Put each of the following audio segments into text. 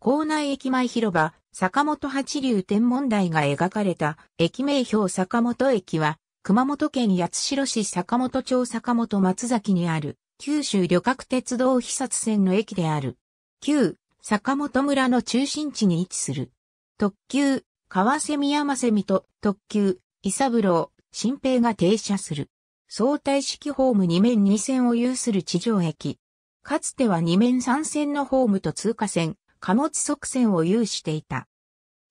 校内駅前広場、坂本八流天文台が描かれた駅名標坂本駅は、熊本県八代市坂本町坂本松崎にある、九州旅客鉄道被殺線の駅である。旧、坂本村の中心地に位置する。特急、川瀬宮山美と特急、伊三郎、新平が停車する。相対式ホーム2面2線を有する地上駅。かつては2面3線のホームと通過線、貨物側線を有していた。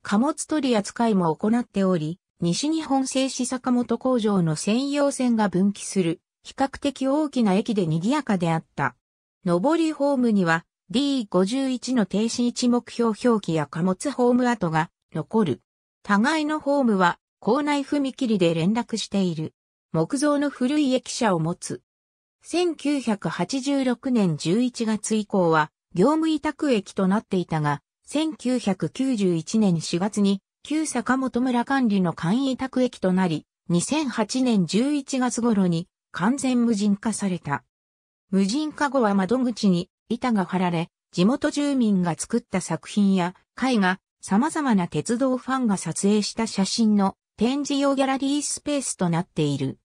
貨物取り扱いも行っており、西日本製紙坂本工場の専用線が分岐する、比較的大きな駅で賑やかであった。上りホームには D51 の停止位置目標表記や貨物ホーム跡が残る。互いのホームは校内踏切で連絡している。木造の古い駅舎を持つ。1986年11月以降は業務委託駅となっていたが、1991年4月に旧坂本村管理の簡易託駅となり、2008年11月頃に完全無人化された。無人化後は窓口に板が張られ、地元住民が作った作品や絵画、様々な鉄道ファンが撮影した写真の展示用ギャラリースペースとなっている。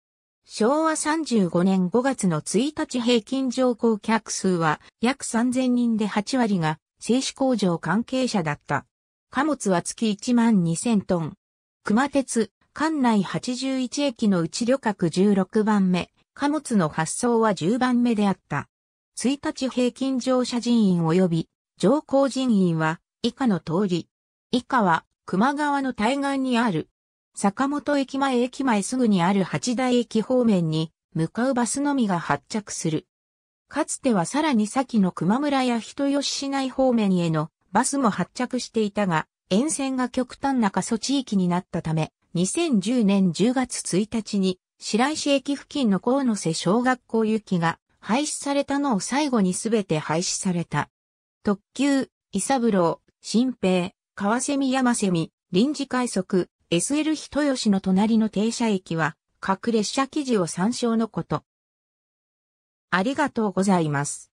昭和35年5月の1日平均乗降客数は約3000人で8割が製紙工場関係者だった。貨物は月1万2000トン。熊鉄、管内81駅のうち旅客16番目、貨物の発送は10番目であった。1日平均乗車人員及び乗降人員は以下の通り。以下は熊川の対岸にある坂本駅前駅前すぐにある八大駅方面に向かうバスのみが発着する。かつてはさらに先の熊村や人吉市内方面へのバスも発着していたが、沿線が極端な過疎地域になったため、2010年10月1日に白石駅付近の河野瀬小学校行きが廃止されたのを最後にすべて廃止された。特急、伊三郎、新平、川蝉山蝉、臨時快速、SL 人吉の隣の停車駅は、各列車記事を参照のこと。ありがとうございます。